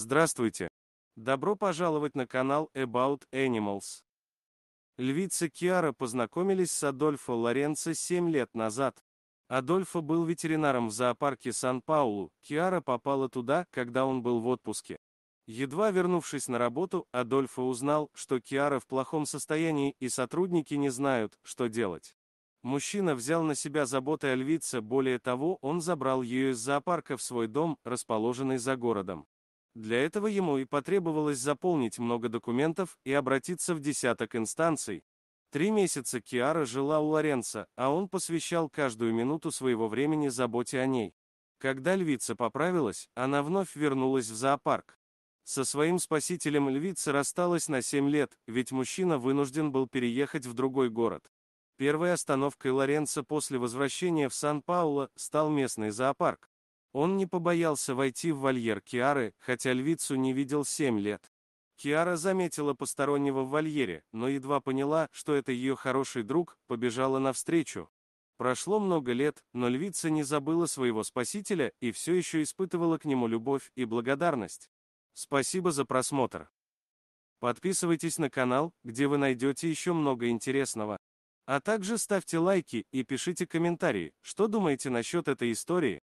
Здравствуйте! Добро пожаловать на канал About Animals. Львица Киара познакомились с Адольфо Лоренцо 7 лет назад. Адольфо был ветеринаром в зоопарке Сан-Паулу, Киара попала туда, когда он был в отпуске. Едва вернувшись на работу, Адольфо узнал, что Киара в плохом состоянии и сотрудники не знают, что делать. Мужчина взял на себя заботы о львице, более того, он забрал ее из зоопарка в свой дом, расположенный за городом. Для этого ему и потребовалось заполнить много документов и обратиться в десяток инстанций. Три месяца Киара жила у Лоренца, а он посвящал каждую минуту своего времени заботе о ней. Когда львица поправилась, она вновь вернулась в зоопарк. Со своим спасителем львица рассталась на 7 лет, ведь мужчина вынужден был переехать в другой город. Первой остановкой Лоренца после возвращения в Сан-Пауло стал местный зоопарк. Он не побоялся войти в вольер Киары, хотя львицу не видел 7 лет. Киара заметила постороннего в вольере, но едва поняла, что это ее хороший друг, побежала навстречу. Прошло много лет, но львица не забыла своего спасителя и все еще испытывала к нему любовь и благодарность. Спасибо за просмотр. Подписывайтесь на канал, где вы найдете еще много интересного. А также ставьте лайки и пишите комментарии, что думаете насчет этой истории.